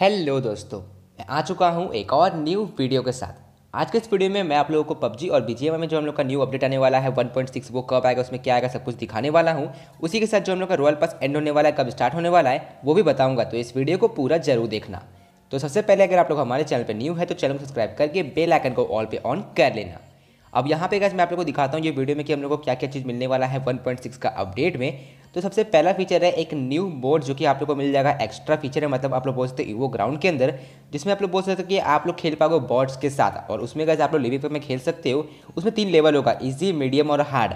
hello दोस्तों मैं आ चुका हूँ एक और न्यू वीडियो के साथ आज के इस वीडियो में मैं आप लोगों को पबजी और बी में जो हम लोग का न्यू अपडेट आने वाला है 1.6 वो कब आएगा उसमें क्या आएगा सब कुछ दिखाने वाला हूँ उसी के साथ जो हम लोग का रॉयल पास एंड होने वाला है कब स्टार्ट होने वाला है वो भी बताऊँगा तो इस वीडियो को पूरा जरूर देखना तो सबसे पहले अगर आप लोग हमारे चैनल पर न्यू है तो चैनल को सब्सक्राइब करके बेल आइकन को ऑल पे ऑन कर लेना अब यहाँ पे गैस मैं आप लोग को दिखाता हूँ ये वीडियो में कि हम लोग को क्या क्या चीज़ मिलने वाला है 1.6 का अपडेट में तो सबसे पहला फीचर है एक न्यू बोर्ड जो कि आप लोग को मिल जाएगा एक्स्ट्रा फीचर है मतलब आप लोग बोल सकते हैं वो ग्राउंड के अंदर जिसमें आप लोग बोल सकते हो कि आप लोग खेल पाओगे बॉड्स के साथ और उसमें कैसे आप लोग लिविंग में खेल सकते हो उसमें तीन लेवल होगा ईजी मीडियम और हार्ड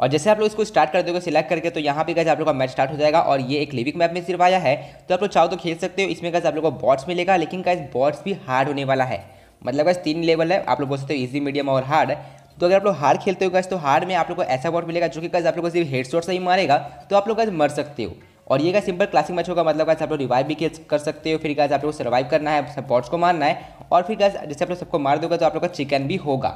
और जैसे आप लोग इसको स्टार्ट कर दोगे सिलेक्ट करके तो यहाँ पे कैसे आप लोग का मैच स्टार्ट हो जाएगा और ये एक लिविक मैप में सिर्फ आया है तो आप लोग चाहो तो खेल सकते हो इसमें कैसे आप लोग को बॉट्स मिलेगा लेकिन कैसे बॉट्स भी हार्ड होने वाला है मतलब गैस तीन लेवल है आप लोग बोल सकते हो इजी मीडियम और हार्ड तो अगर आप लोग हार खेलते हो गए तो हार में आप लोग को ऐसा बॉट मिलेगा जो कि कैसे आप लोग को सिर्फ हेड शॉट से ही मारेगा तो आप लोग गैस मर सकते हो और ये का सिंपल क्लासिक मैच होगा मतलब कैसे आप लोग रिवाइव भी कर सकते हो फिर कैसे आप लोग सर्वाइव करना है सब बॉट्स को मारना है और फिर कैसे जैसे आप लोग सबको मार दोगे तो आप लोग का चिकन भी होगा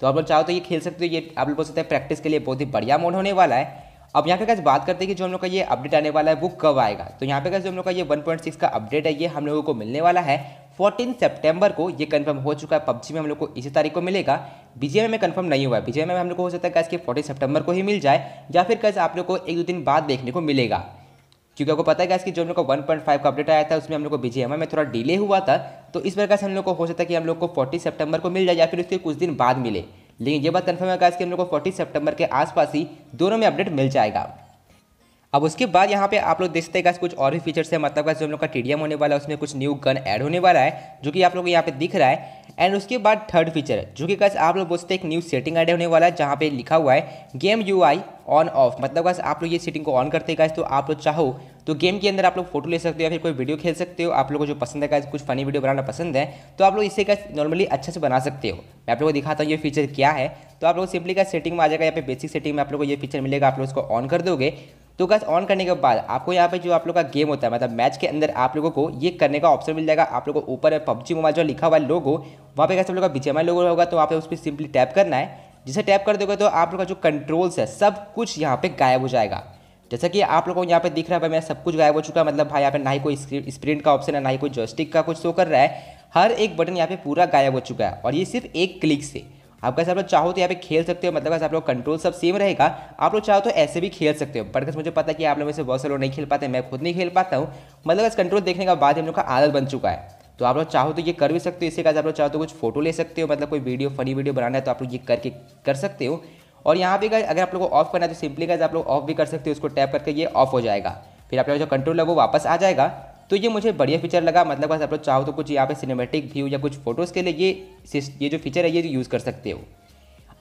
तो आप लोग चाहो तो ये खेल सकते हो ये आप लोग बोल सकते हैं प्रैक्टिस के लिए बहुत ही बढ़िया मोड होने वाला है अब यहाँ पे कैसे बात करते हैं कि जो हम लोग का ये अपडेट आने वाला है वो कब आएगा तो यहाँ पे कैसे हम लोग का ये 1.6 का अपडेट है ये हम लोगों को मिलने वाला है फोर्टीन सेप्टेम्बर को ये कन्फर्म हो चुका है पबजी में हम लोग को इसी तारीख को मिलेगा बीजेएम में कन्फर्म नहीं हुआ है बीजेएम में हम लोग को हो सकता है कैसे कि फोर्टीन सेप्टेम्बर को ही मिल जाए या फिर कैसे आप लोग को एक दो दिन बाद देखने को मिलेगा क्योंकि आपको पता है गैस कि जो हम लोग को 1.5 का अपडेट आया था उसमें हम लोग को बीजेएम में थोड़ा डिले हुआ था तो इस प्रकार से हम लोग को हो सकता है कि हम लोग को 40 सितंबर को मिल जाए या फिर उसके कुछ दिन बाद मिले लेकिन ये बात कन्फर्म है गैस कि हम लोग को 40 सितंबर के आसपास ही दोनों में अपडेट मिल जाएगा अब उसके बाद यहाँ पे आप लोग देख सकते हैं कुछ और भी फीचर्स है मतलब का जो हम लोग का टी होने वाला है उसमें कुछ न्यू गन ऐड होने वाला है जो कि आप लोग को यहाँ पे दिख रहा है एंड उसके बाद थर्ड फीचर जो कि गैस आप लोग बोलते हैं एक न्यू सेटिंग ऐड होने वाला है जहाँ पे लिखा हुआ है गेम यू ऑन ऑफ मतलब गैस आप लोग ये सेटिंग को ऑन करते हैं तो आप लोग चाहो तो गेम के अंदर आप लोग फोटो ले सकते हो या फिर कोई वीडियो खेल सकते हो आप लोग को जो पसंद है कुछ फनी वीडियो बनाना पसंद है तो आप लोग इसे गैस नॉर्मली अच्छे से बना सकते हो मैं आप लोग को दिखाता हूँ ये फीचर क्या है तो आप लोग सिंपली का सेटिंग में आ जाएगा यहाँ फिर बेसिक सेटिंग में आप लोग को ये फीचर मिलेगा आप लोग उसको ऑन कर दोगे तो गैस ऑन करने के बाद आपको यहाँ पे जो आप लोग का गेम होता है मतलब मैच के अंदर आप लोगों को ये करने का ऑप्शन मिल जाएगा आप लोगों को ऊपर पब्जी पबजी मोबाइल जो लिखा हुआ लोगो वहाँ पे कैसे आप लोग का बीचेमा लोगो होगा तो आप उस पर सिंपली टैप करना है जिसे टैप कर दोगे तो आप लोग का जो कंट्रोल्स है सब कुछ यहाँ पे गायब हो जाएगा जैसा कि आप लोगों को यहाँ पे दिख रहा है भाई मैं सब कुछ गायब हो चुका है मतलब भाई यहाँ पे ना ही कोई स्प्रिंट का ऑप्शन है ना ही कोई जॉस्टिक का कुछ शो कर रहा है हर एक बटन यहाँ पे पूरा गायब हो चुका है और ये सिर्फ एक क्लिक से आप कैसे आप लोग चाहो तो यहाँ पे खेल सकते हो मतलब कैसे आप लोग कंट्रोल सब सेम रहेगा आप लोग चाहो तो ऐसे भी खेल सकते हो पर कैसे मुझे पता है कि आप लोग में से बहुत से लोग नहीं खेल पाते मैं खुद नहीं खेल पाता हूँ मतलब कैसे कंट्रोल देखने के बाद हम लोग का आदत बन चुका है तो आप लोग चाहो तो ये कर भी सकते हो इसी का आप लोग चाहो तो कुछ फोटो ले सकते हो मतलब कोई वीडियो फनी वीडियो बनाना है तो आप लोग ये करके कर सकते हो और यहाँ पे अगर आप लोग को ऑफ करना है तो सिंपली का आप लोग ऑफ भी कर सकते हो उसको टैप करके ये ऑफ हो जाएगा फिर आप लोग जो कंट्रोल है वो वापस आ जाएगा तो ये मुझे बढ़िया फीचर लगा मतलब बस आप लोग चाहो तो कुछ यहाँ पे सिनेमेटिक व्यू या कुछ फोटोज़ के लिए ये ये जो फीचर है ये यूज़ कर सकते हो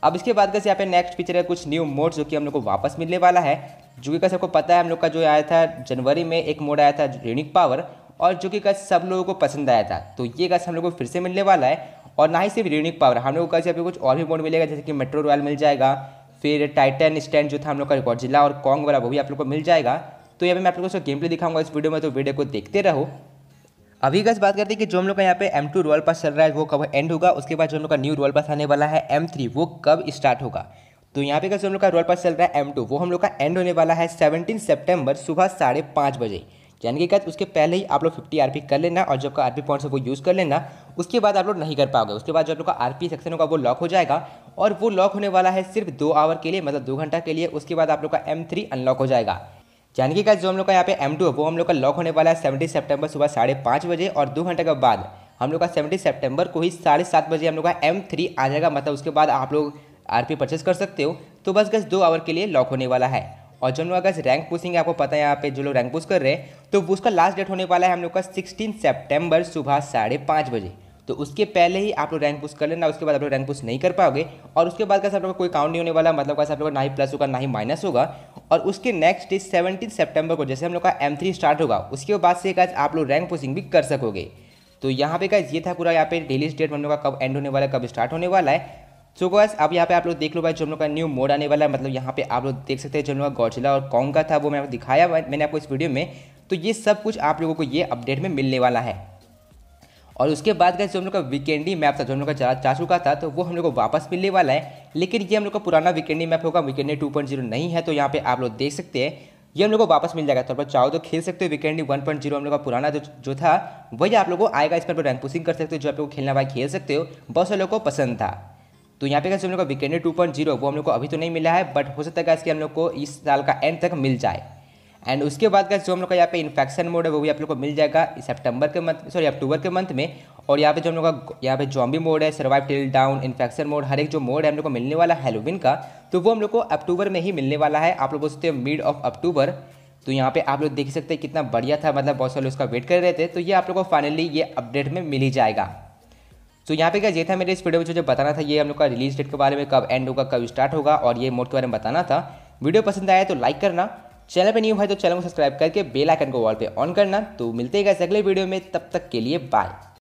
अब इसके बाद कैसे यहाँ पे नेक्स्ट फीचर है कुछ न्यू मोड जो कि हम लोग को वापस मिलने वाला है जो कि कैसे आपको पता है हम लोग का जो आया था जनवरी में एक मोड आया था यूनिक पावर और जो कि कैसे सब लोगों को पसंद आया था तो ये कैसे हम लोग को फिर से मिलने वाला है और ना ही सिर्फ यूनिक पावर हम लोग को कैसे कुछ और भी मोड मिलेगा जैसे कि मेट्रो रॉयल मिल जाएगा फिर टाइटन स्टैंड जो था हम लोग का रिकॉर्ड जिला और कॉन्ग वाला वो भी आप लोग को मिल जाएगा तो यहाँ पे मैं आप लोगों को गेम प्ले दिखाऊंगा इस वीडियो में तो वीडियो को देखते रहो अभी गज बात करते हैं कि जो हम लोग का यहाँ पे M2 रोल पास चल रहा है वो कब एंड होगा उसके बाद जो हम लोग का न्यू रोल पास आने वाला है M3 वो कब स्टार्ट होगा तो यहाँ पे गस जो हम लोग का रोल पास चल रहा है एम वो हम लोग का एंड होने वाला है सेवनटीन सेप्टेम्बर सुबह साढ़े पाँच बजे यानी कि उसके पहले ही आप लोग फिफ्टी आर कर लेना और जब का आर पॉइंट्स है वो यूज़ कर लेना उसके बाद आप लोग नहीं कर पाओगे उसके बाद जो आप लोग का आरपी सेक्शन होगा वो लॉक हो जाएगा और वो लॉक होने वाला है सिर्फ दो आवर के लिए मतलब दो घंटा के लिए उसके बाद आप लोग का एम थ्री अनलॉक हो जाएगा जानकी का जो हम लोग का यहाँ पे एम टू है वो हम लोग का लॉक होने वाला है सेवेंटी सेप्टेम्बर सुबह साढ़े पाँच बजे और दो घंटे के बाद हम लोग का सेवेंटी सेप्टेम्बर को ही साढ़े सात बजे हम लोग का एम थ्री आ जाएगा मतलब उसके बाद आप लोग आरपी परचेस कर सकते हो तो बस गस दो आवर के लिए लॉक होने वाला है और जो हम लोग अगर रैंक पूछेंगे आपको पता है यहाँ पे जो लोग रैंक पूछ कर रहे हैं तो उसका लास्ट डेट होने वाला है हम लोग का सिक्सटीन सेप्टेम्बर सुबह साढ़े पाँच बजे तो उसके पहले ही आप लोग रैंक पुश कर लेना उसके बाद आप लोग रैंक पुश नहीं कर पाओगे और उसके बाद कैसे आप लोग का कोई काउंट नहीं होने वाला मतलब कैसे आप लोग का ना ही प्लस होगा ना ही माइनस होगा और उसके नेक्स्ट डे सेवनटीन सेप्टेम्बर को जैसे हम लोग का एम थ्री स्टार्ट होगा उसके बाद से गाइज आप लोग रैंक पोस्टिंग भी कर सकोगे तो यहाँ पे गाइज ये था पूरा यहाँ पे डेली स्टेट हम लोग का कब एंड होने वाला है कब स्टार्ट होने वाला है सो गैस अब यहाँ पे आप लोग देख लो भाई जो हम लोग का न्यू मोड आने वाला है मतलब यहाँ पे आप लोग देख सकते हैं जो हम लोग का गौचिला और कॉन्ग का था वो मैंने दिखाया मैंने आपको इस वीडियो में तो ये सब कुछ आप लोगों को ये अपडेट में मिलने वाला है और उसके बाद का जो हम लोग का वीकेंडी मैप था जो हम लोग का चला जा चुका था तो वो हम लोग को वापस मिलने वाला है लेकिन ये हम लोग का पुराना वीकेंडी मैप होगा वीकेंडी टू पॉइंट जीरो नहीं है तो यहाँ पे आप लोग देख सकते हैं ये हम लोग को वापस मिल जाएगा तो आप चाहो तो खेल सकते हो वीकेंडी वन पॉइंट जीरो हम लोग का पुराना जो जो था वही आप लोग को आएगा इस पर रैंक पुशिंग कर सकते हो जो आप लोग खेलना भाई खेल सकते हो बहुत सारे लोग को पसंद था तो यहाँ पे कैसे हम लोग का वीकेंडी टू पॉइंट जीरो वो हम लोग को अभी तो नहीं मिला है बट हो सकता है इसके हम लोग को इस साल का एंड तक मिल जाए एंड उसके बाद का जो हम लोग का यहाँ पे इन्फेक्शन मोड है वो भी आप लोग को मिल जाएगा सितंबर के मंथ सॉरी अक्टूबर के मंथ में और यहाँ पे जो हम लोग का यहाँ पे जॉम्बी मोड है survive till dawn infection mode हर एक जो मोड है हम लोग को मिलने वाला है हेलोविन का तो वो हम लोग को अक्टूबर में ही मिलने वाला है आप लोग सकते हैं मिड ऑफ अक्टूबर तो यहाँ पे आप लोग देख सकते हैं कितना बढ़िया था मतलब बहुत सारे उसका वेट कर रहे थे तो ये आप लोग को फाइनली ये अपडेट में मिल ही जाएगा तो यहाँ पे क्या ये था मेरे इस वीडियो में जो जो बताना था ये हम लोग का रिलीज डेट के बारे में कब एंड होगा कब स्टार्ट होगा और ये मोड के बारे में बताना था वीडियो पसंद आया तो लाइक करना चैनल पर न्यू है तो चैनल को सब्सक्राइब करके बेल आइकन को वॉल पे ऑन करना तो मिलते हैं अगले वीडियो में तब तक के लिए बाय